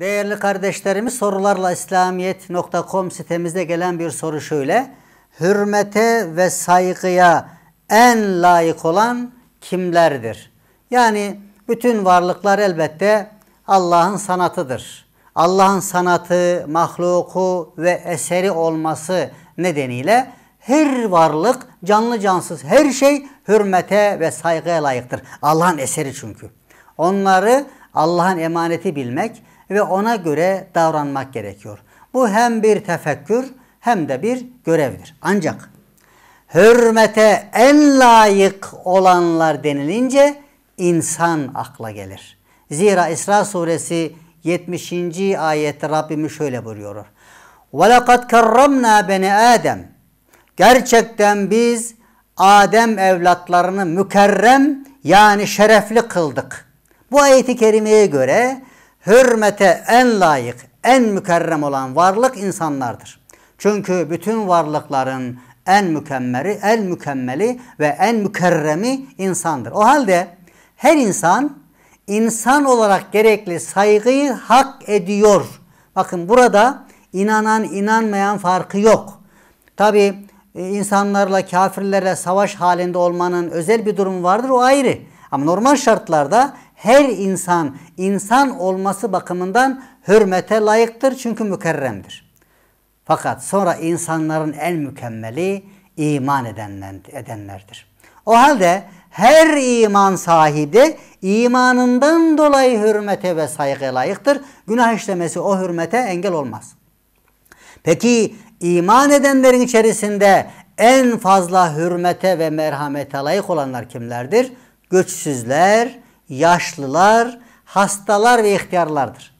Değerli kardeşlerimiz sorularla İslamiyet.com sitemizde gelen bir soru şöyle. Hürmete ve saygıya en layık olan kimlerdir? Yani bütün varlıklar elbette Allah'ın sanatıdır. Allah'ın sanatı, mahluku ve eseri olması nedeniyle her varlık, canlı cansız her şey hürmete ve saygıya layıktır. Allah'ın eseri çünkü. Onları Allah'ın emaneti bilmek, ve ona göre davranmak gerekiyor. Bu hem bir tefekkür hem de bir görevdir. Ancak hürmete en layık olanlar denilince insan akla gelir. Zira İsra suresi 70. ayette Rabbimiz şöyle buyuruyor. وَلَقَدْ كَرَّمْنَا بَنِ Adem. Gerçekten biz Adem evlatlarını mükerrem yani şerefli kıldık. Bu ayeti kerimeye göre hürmete en layık, en mükerrem olan varlık insanlardır. Çünkü bütün varlıkların en mükemmeli, en mükemmeli ve en mükerremi insandır. O halde her insan insan olarak gerekli saygıyı hak ediyor. Bakın burada inanan inanmayan farkı yok. Tabi e, insanlarla kafirlere savaş halinde olmanın özel bir durumu vardır o ayrı. Ama normal şartlarda her insan insan olması bakımından hürmete layıktır çünkü mükerremdir. Fakat sonra insanların en mükemmeli iman edenlerdir. O halde her iman sahibi imanından dolayı hürmete ve saygıya layıktır. Günah işlemesi o hürmete engel olmaz. Peki iman edenlerin içerisinde en fazla hürmete ve merhamete layık olanlar kimlerdir? Güçsüzler, yaşlılar, hastalar ve ihtiyarlardır.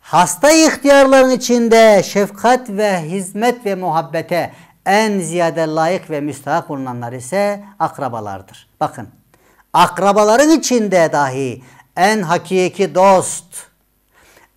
Hasta ihtiyarların içinde şefkat ve hizmet ve muhabbete en ziyade layık ve müstahak bulunanlar ise akrabalardır. Bakın akrabaların içinde dahi en hakiki dost,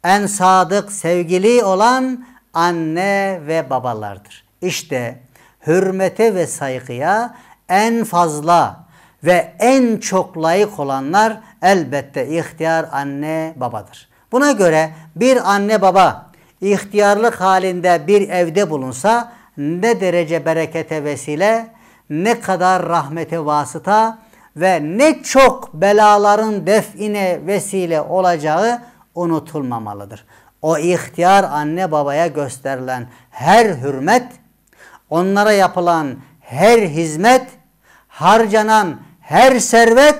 en sadık sevgili olan anne ve babalardır. İşte hürmete ve saygıya en fazla ve en çok layık olanlar elbette ihtiyar anne babadır. Buna göre bir anne baba ihtiyarlık halinde bir evde bulunsa ne derece berekete vesile, ne kadar rahmete vasıta ve ne çok belaların define vesile olacağı unutulmamalıdır. O ihtiyar anne babaya gösterilen her hürmet, onlara yapılan her hizmet, harcanan her servet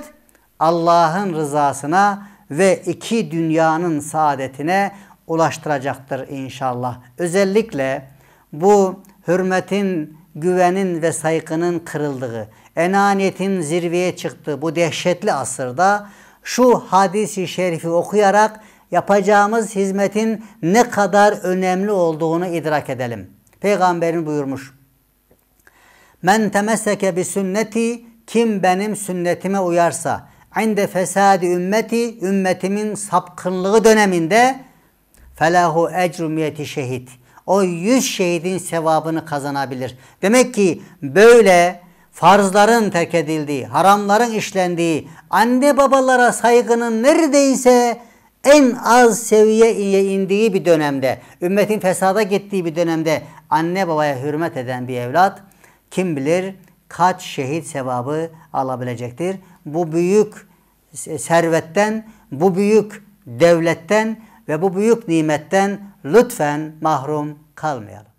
Allah'ın rızasına ve iki dünyanın saadetine ulaştıracaktır inşallah. Özellikle bu hürmetin, güvenin ve saygının kırıldığı, enaniyetin zirveye çıktığı bu dehşetli asırda şu hadisi şerifi okuyarak yapacağımız hizmetin ne kadar önemli olduğunu idrak edelim. Peygamberin buyurmuş. Men temesseke bi sünneti kim benim sünnetime uyarsa, inde fesadi ümmeti, ümmetimin sapkınlığı döneminde felahu ecrumiyeti şehit. O yüz şehidin sevabını kazanabilir. Demek ki böyle farzların terk edildiği, haramların işlendiği, anne babalara saygının neredeyse en az seviyeye indiği bir dönemde, ümmetin fesada gittiği bir dönemde anne babaya hürmet eden bir evlat kim bilir kaç şehit sevabı alabilecektir? Bu büyük servetten, bu büyük devletten ve bu büyük nimetten lütfen mahrum kalmayalım.